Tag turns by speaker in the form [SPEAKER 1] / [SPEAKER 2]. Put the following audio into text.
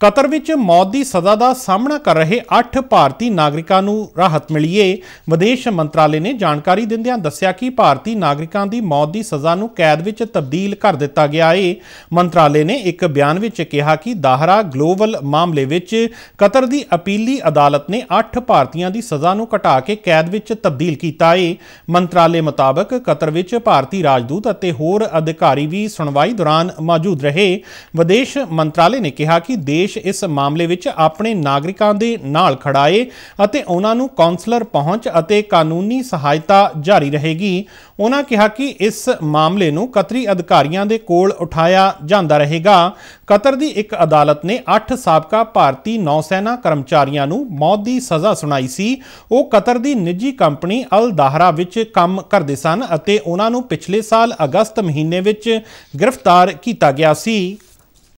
[SPEAKER 1] Qatar ਵਿੱਚ ਮੌਤ ਦੀ ਸਜ਼ਾ ਦਾ ਸਾਹਮਣਾ ਕਰ ਰਹੇ 8 ਭਾਰਤੀ ਨਾਗਰਿਕਾਂ ਨੂੰ ਰਾਹਤ ਮਿਲੀ ਏ ਵਿਦੇਸ਼ ਮੰਤਰਾਲੇ ਨੇ ਜਾਣਕਾਰੀ ਦਿੰਦਿਆਂ ਦੱਸਿਆ ਕਿ ਭਾਰਤੀ ਨਾਗਰਿਕਾਂ ਦੀ ਮੌਤ ਦੀ ਸਜ਼ਾ ਨੂੰ ਕੈਦ ਵਿੱਚ ਤਬਦੀਲ ਕਰ ਦਿੱਤਾ ਗਿਆ ਏ ਮੰਤਰਾਲੇ ਨੇ ਇੱਕ ਬਿਆਨ ਵਿੱਚ ਕਿਹਾ ਕਿ ਦਾਹਰਾ ਗਲੋਬਲ ਮਾਮਲੇ ਵਿੱਚ ਕਤਰ ਦੀ ਅਪੀਲੀ ਅਦਾਲਤ ਨੇ 8 ਭਾਰਤੀਆਂ ਦੀ ਸਜ਼ਾ ਨੂੰ ਘਟਾ ਕੇ ਕੈਦ ਵਿੱਚ ਤਬਦੀਲ ਕੀਤਾ ਏ ਮੰਤਰਾਲੇ ਮੁਤਾਬਕ ਕਤਰ ਵਿੱਚ ਭਾਰਤੀ ਰਾਜਦੂਤ ਅਤੇ ਹੋਰ ਅਧਿਕਾਰੀ ਵੀ ਸੁਣਵਾਈ ਦੌਰਾਨ ਮੌਜੂਦ ਰਹੇ ਵਿਦੇਸ਼ ਮੰਤਰਾਲੇ ਨੇ ਕਿਹਾ ਕਿ ਦੇਸ਼ ਦੇਸ਼ ਇਸ ਮਾਮਲੇ ਵਿੱਚ ਆਪਣੇ ਨਾਗਰਿਕਾਂ ਦੇ ਨਾਲ ਖੜਾ ਏ ਅਤੇ ਉਹਨਾਂ ਨੂੰ ਕਾਉਂਸਲਰ ਪਹੁੰਚ ਅਤੇ ਕਾਨੂੰਨੀ ਸਹਾਇਤਾ ਜਾਰੀ ਰਹੇਗੀ ਉਹਨਾਂ ਕਿਹਾ ਕਿ ਇਸ ਮਾਮਲੇ ਨੂੰ ਕਤਰੀ ਅਧਿਕਾਰੀਆਂ ਦੇ ਕੋਲ ਉਠਾਇਆ ਜਾਂਦਾ ਰਹੇਗਾ ਕਤਰ ਦੀ ਇੱਕ ਅਦਾਲਤ ਨੇ 8 ਸਾਬਕਾ ਭਾਰਤੀ ਨੌ ਸੈਨਾ ਕਰਮਚਾਰੀਆਂ ਨੂੰ ਮੌਤ ਦੀ ਸਜ਼ਾ ਸੁਣਾਈ ਸੀ ਉਹ ਕਤਰ ਦੀ ਨਿੱਜੀ ਕੰਪਨੀ ਅਲ ਦਾਹਰਾ ਵਿੱਚ ਕੰਮ ਕਰਦੇ ਸਨ ਅਤੇ ਉਹਨਾਂ ਨੂੰ ਪਿਛਲੇ ਸਾਲ ਅਗਸਤ ਮਹੀਨੇ ਵਿੱਚ ਗ੍ਰਿਫਤਾਰ ਕੀਤਾ ਗਿਆ ਸੀ